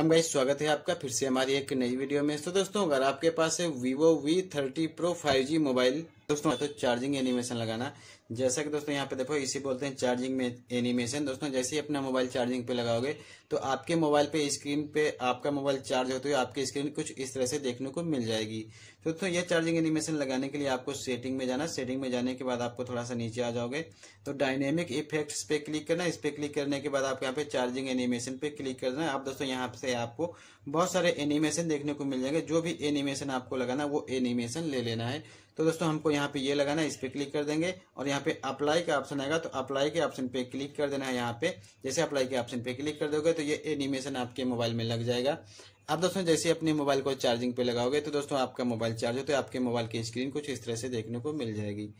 हम गाइस स्वागत है आपका फिर से हमारी एक नई वीडियो में तो दोस्तों अगर आपके पास है vivo V thirty pro five G mobile दोस्तों तो चार्जिंग एनिमेशन लगाना जैसा कि दोस्तों यहाँ पे देखो इसी बोलते हैं चार्जिंग में एनिमेशन दोस्तों जैसे ही अपना मोबाइल चार्जिंग पे लगाओगे तो आपके मोबाइल पे स्क्रीन पे आपका मोबाइल चार्ज होते हुए आपकी स्क्रीन कुछ इस तरह से देखने को मिल जाएगी तो दोस्तों यह चार्जिंग एनिमेशन लगाने के लिए आपको सेटिंग में जाना सेटिंग में जाने के बाद आपको थोड़ा सा नीचे आ जाओगे तो डायनेमिक इफेक्ट पे क्लिक करना इस पे क्लिक करने के बाद आपको यहाँ पे चार्जिंग एनिमेशन पे क्लिक करना आप दोस्तों यहाँ से आपको बहुत सारे एनिमेशन देखने को मिल जाएंगे जो भी एनिमेशन आपको लगाना वो एनिमेशन ले लेना है तो दोस्तों हमको यहाँ पे ये लगाना है इस पर क्लिक कर देंगे और यहाँ पे अप्लाई का ऑप्शन आएगा तो अप्लाई के ऑप्शन पे क्लिक कर देना है यहाँ पे जैसे अप्लाई के ऑप्शन पे क्लिक कर दोगे तो ये एनिमेशन आपके मोबाइल में लग जाएगा अब दोस्तों जैसे अपने मोबाइल को चार्जिंग पे लगाओगे तो दोस्तों आपका मोबाइल चार्ज हो तो आपके मोबाइल की स्क्रीन कुछ इस तरह से देखने को मिल जाएगी